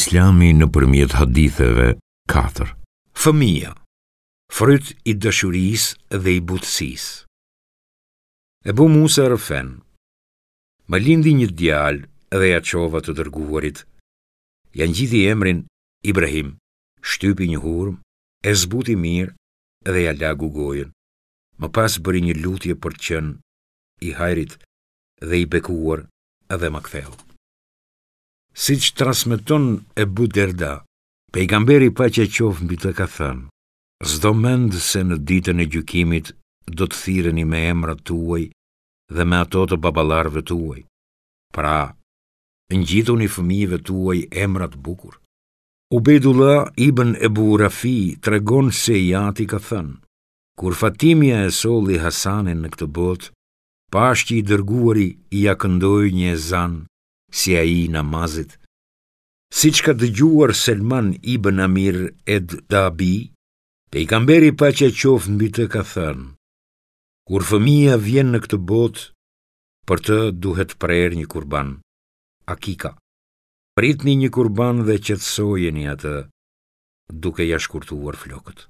Islami në përmjet haditheve 4. Fëmija Fryt i dëshuris dhe i butësis E bu Musa rëfen Më lindi një djal dhe ja qova të dërguarit Janë gjithi emrin Ibrahim Shtypi një hurm E zbuti mirë dhe ja lagu gojen Më pas bëri një lutje për qenë, I hajrit dhe i bekuar dhe më kthellë Si që trasmeton e bu derda, pejgamberi pa që qovë mbi të ka thënë, zdo mendë se në ditën e gjukimit do të i me emrat tuaj dhe me ato të babalarve tuaj. Pra, në gjithu një fëmijive tuaj emrat bukur. Ubedula Ibn Ebu Rafi tregon se i ati ka thënë, kur Fatimia e soli Hasanin në këtë botë, pashti i dërguari i akëndoj një zanë, si a i namazit. Si që ka dëgjuar Selman ibn Amir ed Dabi, pe i kamberi pa që qofë mbi të ka thënë, kur fëmija vjen në këtë botë, për të duhet prer një kurban, akika. Pritni një kurban dhe qëtësojeni atë, duke ja shkurtuar flokët.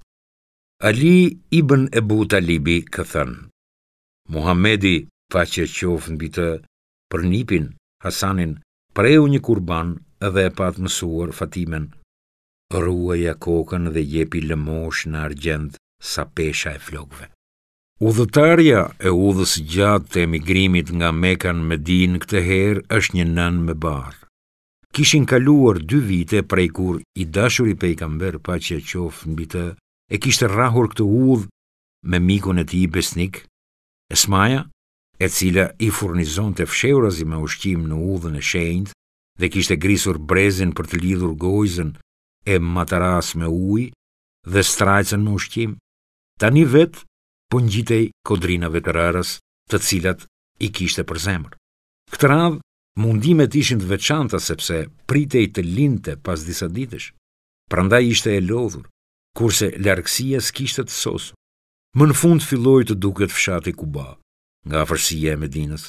Ali ibn Ebu Talibi këthën, Muhamedi pa që qofë në bitë për nipin Hasanin, preu një kurban dhe e pat mësuar Fatimen. Ruaja kokën dhe jepi lëmosh në argjend sa pesha e flokve. Udhëtarja e udhës gjatë të emigrimit nga Mekan me din këtë herë është një nën me barë. Kishin kaluar dy vite prej kur i dashuri kamber pa që e qofë në bitë, e kishtë rahur këtë udhë me mikon e ti besnik, Esmaja, e cila i furnizon të fsheurazi me ushqim në udhën e shenjt dhe kishte grisur brezin për të lidhur gojzen e mataras me uj dhe strajcen me ushqim, tani vet po njitej kodrinave të rarës të cilat i kishte për zemër. Këtë radh, mundimet ishin të veçanta sepse pritej të linte pas disa ditësh, pranda ishte e lodhur, kurse larkësia s'kishte të sosu. Më në fund filloj të duket fshati ku nga afërsia e Medinës.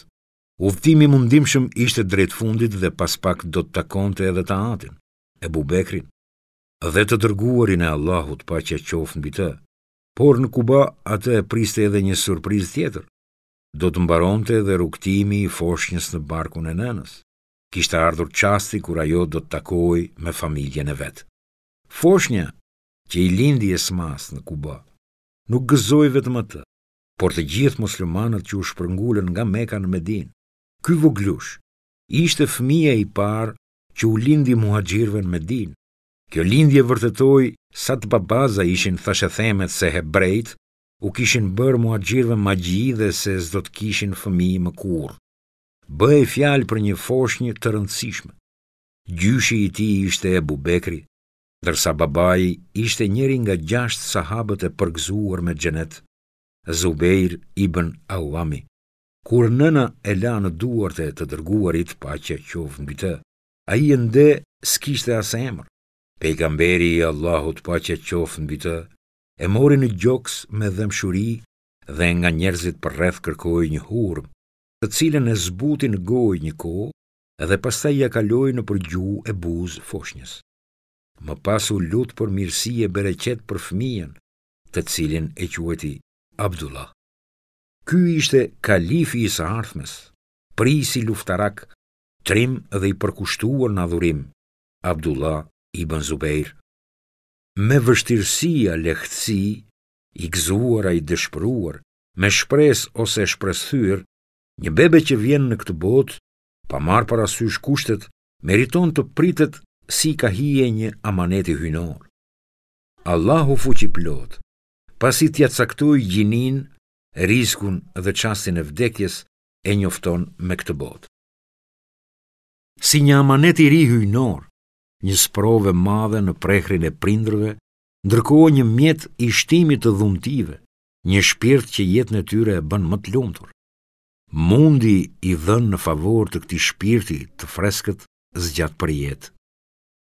uftimi i mundimshëm ishte drejt fundit dhe pas pak do të takonte edhe ta atin, e Bubekrin, dhe të dërguarin e Allahut pa që qof mbi të. Por në Kuba atë e priste edhe një surprizë tjetër. Do të mbaronte edhe rukëtimi i foshnjës në barkun e nënës. Kishte ardhur çasti kur ajo do të takojë me familjen e vet. Foshnja që i lindi e smas në Kuba, nuk gëzoj vetëm atë, por të gjithë muslimanët që u shpërngulën nga Mekka në Medin. Ky voglush ishte fëmija i parë që u lindi muhaxhirëve në Medin. Kjo lindje vërtetoi sa të babaza ishin thashë themet se hebrejt u kishin bërë muhaxhirëve magji dhe se s'do të kishin fëmijë më kurrë. Bëi fjalë për një foshnjë të rëndësishme. Gjyshi i tij ishte Ebu Bekri, ndërsa babai ishte njëri nga gjashtë sahabët e përgëzuar me xhenet Zubeir ibn Awami. Kur nëna e la në duart e të dërguarit pa që qovë në bitë, a i ndë s'kisht e asë emër. Pejgamberi i Allahut pa që qovë në bitë, e mori në gjoks me dhemshuri dhe nga njerëzit për rreth kërkoj një hurm, të cilën e zbuti në goj një ko, edhe pasta i akaloj në përgju e buzë foshnjës. Më pasu lutë për mirësi e bereqet për fmijen, të cilin e quajti Abdullah. Ky ishte kalifi i së ardhmes, prisi luftarak, trim dhe i përkushtuar në adhurim, Abdullah ibn Zubejr. Me vështirësia lehtësi, i gëzuar a i dëshpëruar, me shpres ose shpresthyr, një bebe që vjen në këtë bot, pa marë para sysh kushtet, meriton të pritet si ka hije një amaneti hynor. Allahu fuqi plotë pasi t'ja caktoj gjinin, riskun dhe qastin e vdekjes e njofton me këtë botë. Si një amanet i ri hujnor, një sprove madhe në prehrin e prindrëve, ndërkohë një mjet i shtimit të dhuntive, një shpirt që jet në tyre e bën më të lumtur. Mundi i dhën në favor të këti shpirti të freskët zgjatë për jetë.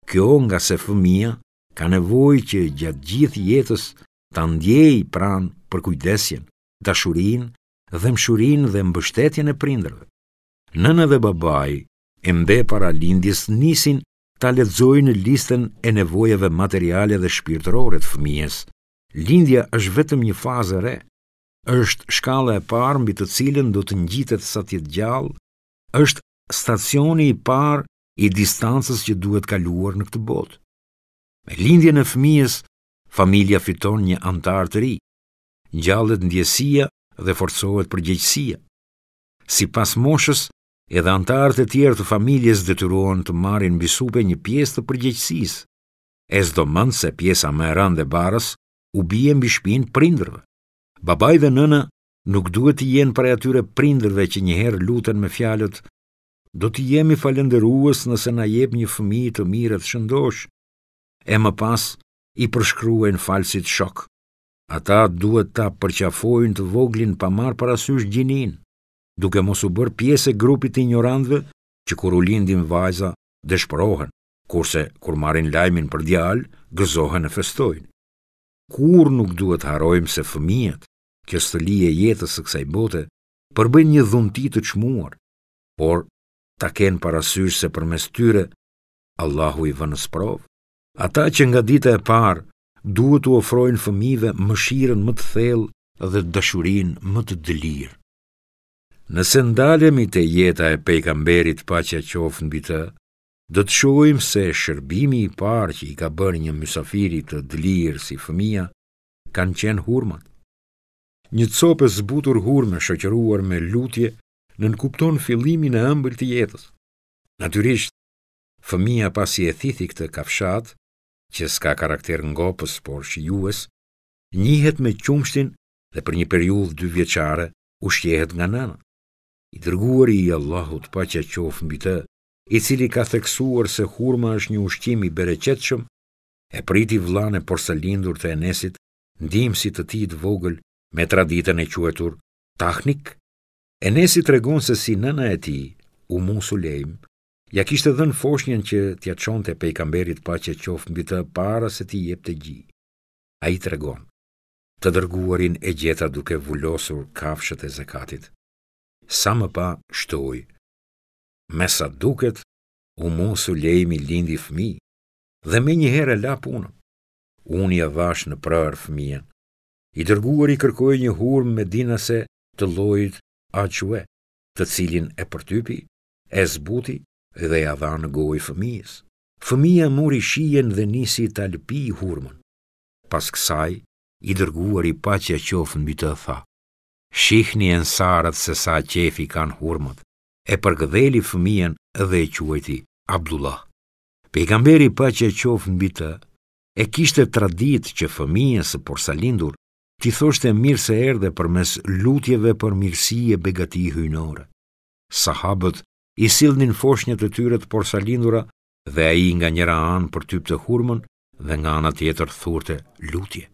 Kjo nga se fëmija ka nevoj që gjatë gjithë jetës ta ndjej pran për kujdesjen, dashurin dhe mshurin dhe mbështetjen e prindrëve. Nënë dhe babaj, e mbe para lindjes nisin ta lexojnë listën e nevojave materiale dhe shpirtërore të fëmijës. Lindja është vetëm një fazë e re, është shkalla e parë mbi të cilën do të ngjitet sa të gjallë, është stacioni i parë i distancës që duhet kaluar në këtë botë. Me lindjen e fëmijës Familja fiton një antar të ri. Ngjallet ndjesia dhe forcohet përgjegjësia. Sipas moshës, edhe antarët e tjerë të familjes detyrohen të marrin mbi supe një pjesë të përgjegjësisë. Esdo mund se pjesa më e rëndë e u bie mbi shpinë prindërve. Babai dhe nëna nuk duhet të jenë prej atyre prindërve që një herë luten me fjalët Do të jemi falenderuës nëse na jep një fëmijë të mirë të shëndosh. E më pas, i përshkruen falsit shok. Ata duhet ta përqafojnë të voglin pa marë parasysh gjinin, duke mos u bërë pjesë e grupit i injorantëve që kur u lindin vajza dëshpërohen, kurse kur marin lajmin për djal, gëzohen e festojnë. Kur nuk duhet harojmë se fëmijet, kjo stëli e jetës së kësaj bote, përbën një dhunti të qmuar, por ta kenë parasysh se për mes tyre, Allahu i vënë sprovë. Ata që nga dita e parë duhet u ofrojnë fëmive shiren më të thellë dhe dëshurin më të dëlirë. Nëse ndalemi të jeta e pejkamberit pa që qofë në bitë, dhe të shojmë se shërbimi i parë që i ka bërë një mësafiri të dëlirë si fëmija, kanë qenë hurmat. Një copë e zbutur hurme shëqëruar me lutje në nënkupton fillimin e ëmbël të jetës. Natyrisht, fëmija pasi e thithi këtë kafshatë, që s'ka karakter ngopës, por shijues, njihet me qumshtin dhe për një periudhë dy vjeqare u nga nëna. I dërguar i Allahut pa që qofë mbi të, i cili ka theksuar se hurma është një ushqim i bereqetshëm, e priti vllane por së lindur të Enesit, si të tij të vogël me traditën e quetur, Tahnik. Enesi tregon se si nëna e tij, Umu Sulejm, Ja kishte dhënë foshnjën që t'ja qonte pejkamberit pa që qofë mbi të para se ti jep të gji. A i të të dërguarin e gjeta duke vullosur kafshët e zekatit. Sa më pa shtoj, me sa duket, u mosu lejmi lindi fmi, dhe me një herë e la punën. Unë i avash në prarë fmien. I dërguar i kërkoj një hurmë me dinase të lojit aque, të cilin e përtypi, e zbuti dhe ja dha në gojë fëmijës. Fëmija mori shijen dhe nisi të alpi i hurmën. Pas kësaj, i dërguar i pacja qofën mbi të tha. Shihni e nësarët se sa qefi kanë hurmët, e përgëdheli fëmijen dhe e quajti Abdullah. Pegamberi pa që qofë në bitë, e kishte tradit që fëmijës së porsa lindur, ti thoshte mirë se erdhe për mes lutjeve për mirësi e begati hynore. Sahabët i silnin foshnjët të tyre të porsalindura dhe a i nga njëra anë për typ të hurmën dhe nga anë tjetër thurte lutje.